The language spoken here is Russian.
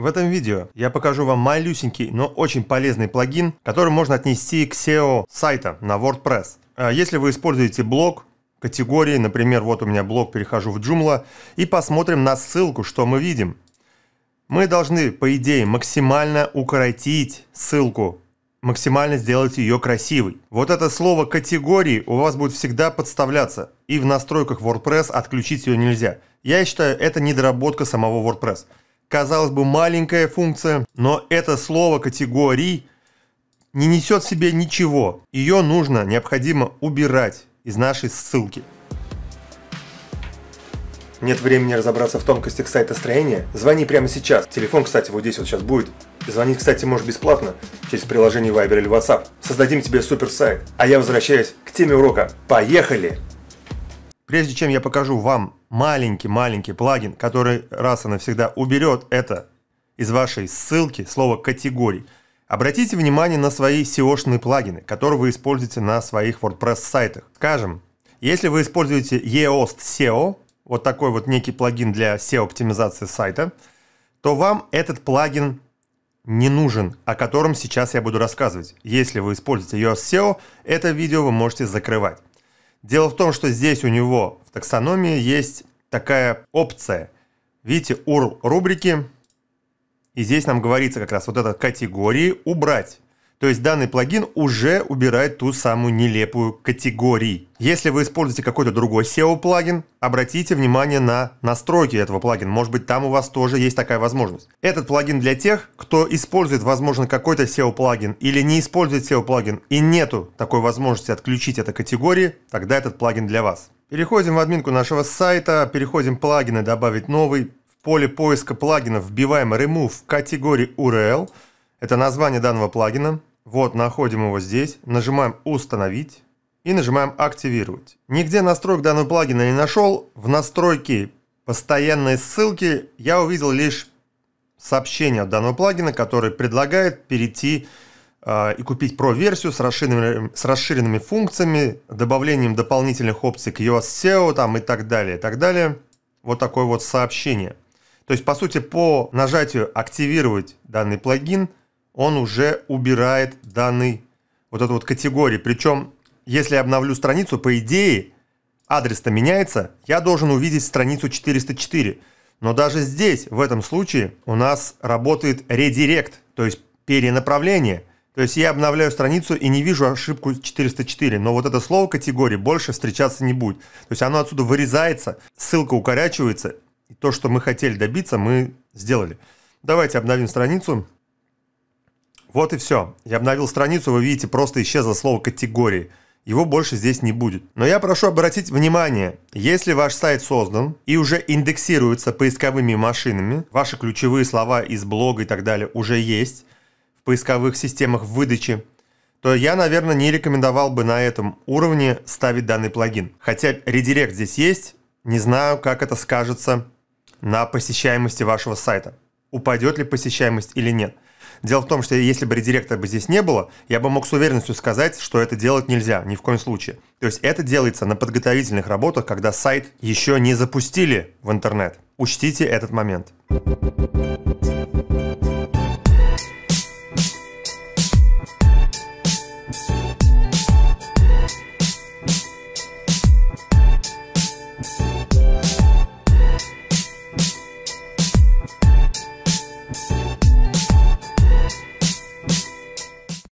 В этом видео я покажу вам малюсенький, но очень полезный плагин, который можно отнести к SEO сайта на WordPress. А если вы используете блог, категории, например, вот у меня блог, перехожу в Joomla, и посмотрим на ссылку, что мы видим. Мы должны, по идее, максимально укоротить ссылку, максимально сделать ее красивой. Вот это слово «категории» у вас будет всегда подставляться, и в настройках WordPress отключить ее нельзя. Я считаю, это недоработка самого WordPress казалось бы, маленькая функция, но это слово категории не несет в себе ничего. Ее нужно, необходимо убирать из нашей ссылки. Нет времени разобраться в тонкостях сайта строения? Звони прямо сейчас. Телефон, кстати, вот здесь вот сейчас будет. Звонить, кстати, можешь бесплатно через приложение Viber или WhatsApp. Создадим тебе супер сайт. А я возвращаюсь к теме урока. Поехали! Прежде чем я покажу вам маленький-маленький плагин, который раз и навсегда уберет это из вашей ссылки слово «категорий». Обратите внимание на свои SEO-шные плагины, которые вы используете на своих WordPress сайтах. Скажем, если вы используете EOST SEO, вот такой вот некий плагин для SEO-оптимизации сайта, то вам этот плагин не нужен, о котором сейчас я буду рассказывать. Если вы используете EOS SEO, это видео вы можете закрывать. Дело в том, что здесь у него в таксономии есть такая опция. Видите, URL рубрики. И здесь нам говорится как раз вот это категории убрать. То есть данный плагин уже убирает ту самую нелепую категории. Если вы используете какой-то другой SEO-плагин, обратите внимание на настройки этого плагина. Может быть, там у вас тоже есть такая возможность. Этот плагин для тех, кто использует, возможно, какой-то SEO-плагин или не использует SEO-плагин и нету такой возможности отключить эту категорию, тогда этот плагин для вас. Переходим в админку нашего сайта, переходим плагины «Добавить новый». В поле поиска плагинов вбиваем «Remove» в категории URL. Это название данного плагина. Вот, находим его здесь. Нажимаем «Установить» и нажимаем «Активировать». Нигде настроек данного плагина не нашел. В настройке постоянные ссылки я увидел лишь сообщение от данного плагина, который предлагает перейти а, и купить Pro-версию с расширенными, с расширенными функциями, добавлением дополнительных опций к iOS SEO там, и так далее, и так далее. Вот такое вот сообщение. То есть, по сути, по нажатию «Активировать данный плагин» он уже убирает данный вот эту вот категорию. Причем, если я обновлю страницу, по идее, адрес-то меняется, я должен увидеть страницу 404. Но даже здесь, в этом случае, у нас работает редирект, то есть перенаправление – то есть я обновляю страницу и не вижу ошибку 404, но вот это слово категории больше встречаться не будет. То есть оно отсюда вырезается, ссылка укорячивается, и то, что мы хотели добиться, мы сделали. Давайте обновим страницу. Вот и все. Я обновил страницу, вы видите, просто исчезло слово категории. Его больше здесь не будет. Но я прошу обратить внимание, если ваш сайт создан и уже индексируется поисковыми машинами, ваши ключевые слова из блога и так далее уже есть, в поисковых системах выдачи, то я, наверное, не рекомендовал бы на этом уровне ставить данный плагин. Хотя редирект здесь есть, не знаю, как это скажется на посещаемости вашего сайта. Упадет ли посещаемость или нет. Дело в том, что если бы редиректа бы здесь не было, я бы мог с уверенностью сказать, что это делать нельзя, ни в коем случае. То есть это делается на подготовительных работах, когда сайт еще не запустили в интернет. Учтите этот момент.